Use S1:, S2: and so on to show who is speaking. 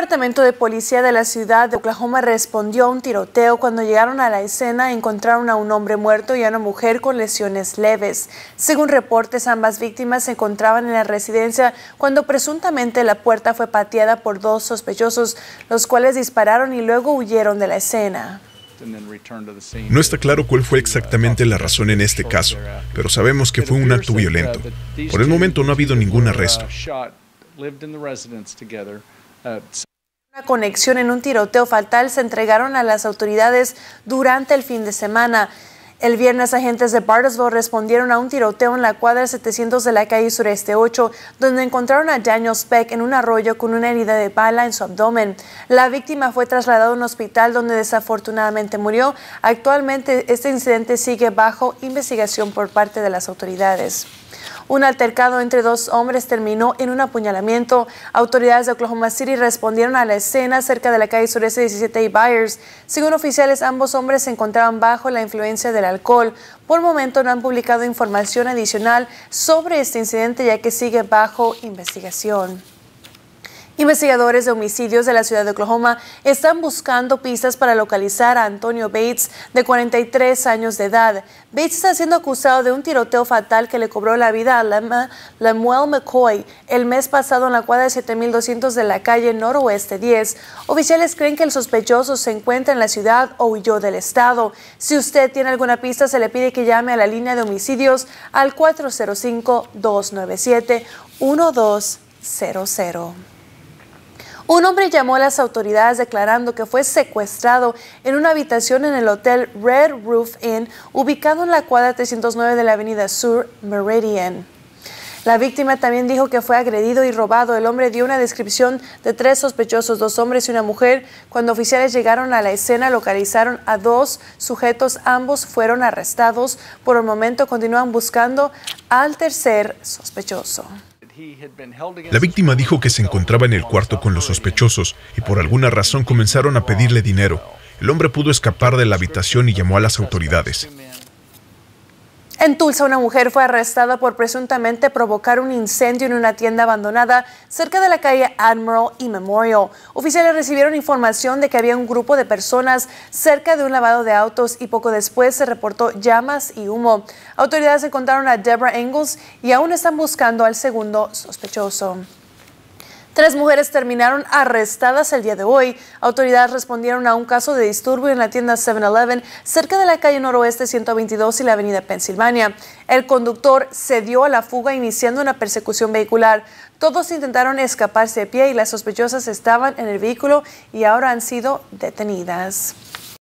S1: departamento de policía de la ciudad de Oklahoma respondió a un tiroteo. Cuando llegaron a la escena encontraron a un hombre muerto y a una mujer con lesiones leves. Según reportes, ambas víctimas se encontraban en la residencia cuando presuntamente la puerta fue pateada por dos sospechosos, los cuales dispararon y luego huyeron de la escena.
S2: No está claro cuál fue exactamente la razón en este caso, pero sabemos que fue un acto violento. Por el momento no ha habido ningún arresto.
S1: Una conexión en un tiroteo fatal se entregaron a las autoridades durante el fin de semana. El viernes, agentes de Bartlesville respondieron a un tiroteo en la cuadra 700 de la calle Sureste 8, donde encontraron a Daniel Speck en un arroyo con una herida de bala en su abdomen. La víctima fue trasladada a un hospital donde desafortunadamente murió. Actualmente, este incidente sigue bajo investigación por parte de las autoridades. Un altercado entre dos hombres terminó en un apuñalamiento. Autoridades de Oklahoma City respondieron a la escena cerca de la calle Sureste 17 y Byers. Según oficiales, ambos hombres se encontraban bajo la influencia la por Por momento no han publicado información adicional sobre este incidente ya que sigue bajo investigación. Investigadores de homicidios de la ciudad de Oklahoma están buscando pistas para localizar a Antonio Bates, de 43 años de edad. Bates está siendo acusado de un tiroteo fatal que le cobró la vida a Lamuel McCoy el mes pasado en la cuadra de 7200 de la calle Noroeste 10. Oficiales creen que el sospechoso se encuentra en la ciudad o huyó del estado. Si usted tiene alguna pista, se le pide que llame a la línea de homicidios al 405-297-1200. Un hombre llamó a las autoridades declarando que fue secuestrado en una habitación en el hotel Red Roof Inn, ubicado en la cuadra 309 de la avenida Sur Meridian. La víctima también dijo que fue agredido y robado. El hombre dio una descripción de tres sospechosos, dos hombres y una mujer. Cuando oficiales llegaron a la escena, localizaron a dos sujetos. Ambos fueron arrestados. Por el momento continúan buscando al tercer sospechoso.
S2: La víctima dijo que se encontraba en el cuarto con los sospechosos y por alguna razón comenzaron a pedirle dinero. El hombre pudo escapar de la habitación y llamó a las autoridades.
S1: En Tulsa, una mujer fue arrestada por presuntamente provocar un incendio en una tienda abandonada cerca de la calle Admiral y Memorial. Oficiales recibieron información de que había un grupo de personas cerca de un lavado de autos y poco después se reportó llamas y humo. Autoridades encontraron a Deborah Engels y aún están buscando al segundo sospechoso. Tres mujeres terminaron arrestadas el día de hoy. Autoridades respondieron a un caso de disturbio en la tienda 7-Eleven cerca de la calle noroeste 122 y la avenida Pennsylvania. El conductor cedió a la fuga iniciando una persecución vehicular. Todos intentaron escaparse de pie y las sospechosas estaban en el vehículo y ahora han sido detenidas.